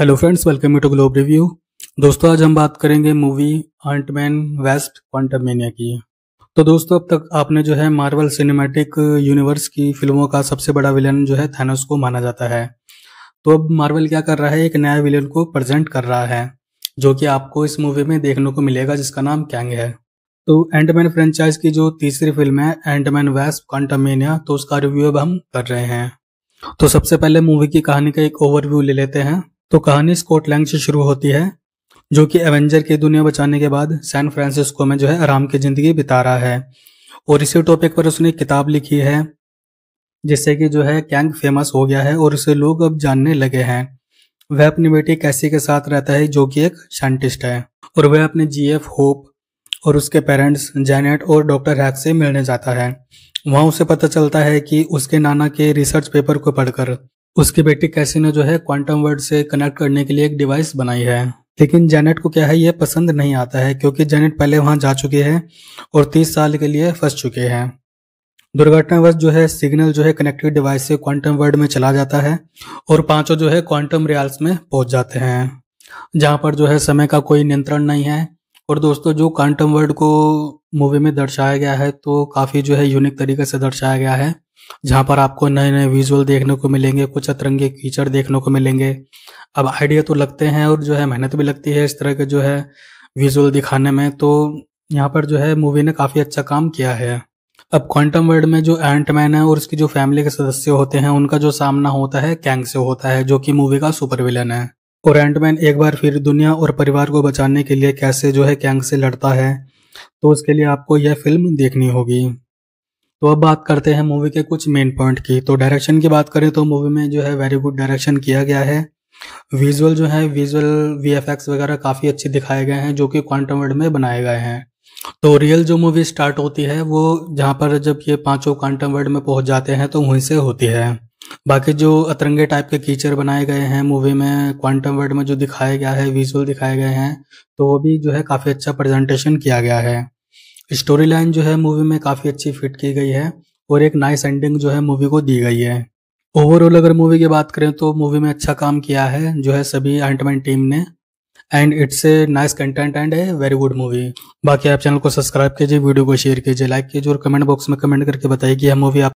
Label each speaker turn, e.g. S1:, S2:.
S1: hello friends welcome to Globe review दोस्तों आज हम बात करेंगे movie Antman wasp quantum mania की तो दोस्तों अब तक आपने जो है मार्वल सिनेमैटिक यूनिवर्स की फिल्मों का सबसे बड़ा विलन जो है थैनोस को माना जाता है तो अब मार्वल क्या कर रहा है एक नया विलन को प्रेजेंट कर रहा है जो कि आपको इस मूवी में देखने को मिलेगा जिसका नाम कैंग है तो एंटमैन फ्रेंचाइज की जो तीसरी फिल्म है एंटमैन वेस्ट क्वांटम मेनिया तो उसका रिव्यू अब हम कर रहे हैं तो सबसे पहले मूवी की कहानी का एक ओवरव्यू ले लेते हैं तो कहानी स्कॉटलैंड से शुरू होती है जो कि एवेंजर की दुनिया बचाने के बाद सैन फ्रांसिस्को में जो है आराम की जिंदगी बिता रहा है और इसी टॉपिक पर उसने किताब लिखी है जिससे कि जो है कैंग फेमस हो गया है और उसे लोग अब जानने लगे हैं वह अपनी बेटी कैसी के साथ रहता है जो कि एक साइंटिस्ट है और वह अपने जीएफ होप और उसके पेरेंट्स जैनेट और डॉक्टर हैक से मिलने जाता है वहाँ उसे पता चलता है कि उसके नाना के रिसर्च पेपर को पढ़कर उसकी बेटे कैसी ने जो है क्वांटम वर्ड से कनेक्ट करने के लिए एक डिवाइस बनाई है लेकिन जेनेट को क्या है ये पसंद नहीं आता है क्योंकि जेनेट पहले वहाँ जा चुके हैं और तीस साल के लिए फंस चुके हैं दुर्घटनावश जो है सिग्नल जो है कनेक्टेड डिवाइस से क्वांटम वर्ल्ड में चला जाता है और पांचों जो है क्वांटम रियाल्स में पहुंच जाते हैं जहां पर जो है समय का कोई नियंत्रण नहीं है और दोस्तों जो क्वांटम वर्ल्ड को मूवी में दर्शाया गया है तो काफ़ी जो है यूनिक तरीके से दर्शाया गया है जहाँ पर आपको नए नए विजुअल देखने को मिलेंगे कुछ अतरंगे फीचर देखने को मिलेंगे अब आइडिया तो लगते हैं और जो है मेहनत भी लगती है इस तरह के जो है विजुअल दिखाने में तो यहाँ पर जो है मूवी ने काफ़ी अच्छा काम किया है अब क्वांटम वर्ल्ड में जो एंट मैन है और उसकी जो फैमिली के सदस्य होते हैं उनका जो सामना होता है कैंग से होता है जो कि मूवी का सुपर विलन है और एंटमैन एक बार फिर दुनिया और परिवार को बचाने के लिए कैसे जो है कैंग से लड़ता है तो उसके लिए आपको यह फिल्म देखनी होगी तो अब बात करते हैं मूवी के कुछ मेन पॉइंट की तो डायरेक्शन की बात करें तो मूवी में जो है वेरी गुड डायरेक्शन किया गया है विजुअल जो है विजुअल वी वगैरह काफ़ी अच्छे दिखाए गए हैं जो कि क्वांटम वर्ड में बनाए गए हैं तो रियल जो मूवी स्टार्ट होती है वो जहाँ पर जब ये पांचों क्वांटम वर्ड में पहुँच जाते हैं तो वहीं से होती है बाकी जो अतरंगे टाइप के कीचर बनाए गए हैं मूवी में क्वांटम वर्ड में जो दिखाया गया है विजुअल दिखाए गए हैं तो वो भी जो है काफ़ी अच्छा प्रेजेंटेशन किया गया है स्टोरी लाइन जो है मूवी में काफ़ी अच्छी फिट की गई है और एक नाइस एंडिंग जो है मूवी को दी गई है ओवरऑल अगर मूवी की बात करें तो मूवी में अच्छा काम किया है जो है सभी एंटमैन टीम ने and it's a nice content and a very good movie बाकी आप चैनल को सब्सक्राइब कीजिए वीडियो को शेयर कीजिए लाइक कीजिए और कमेंट बॉक्स में कमेंट करके बताइए कि यह मूवी आप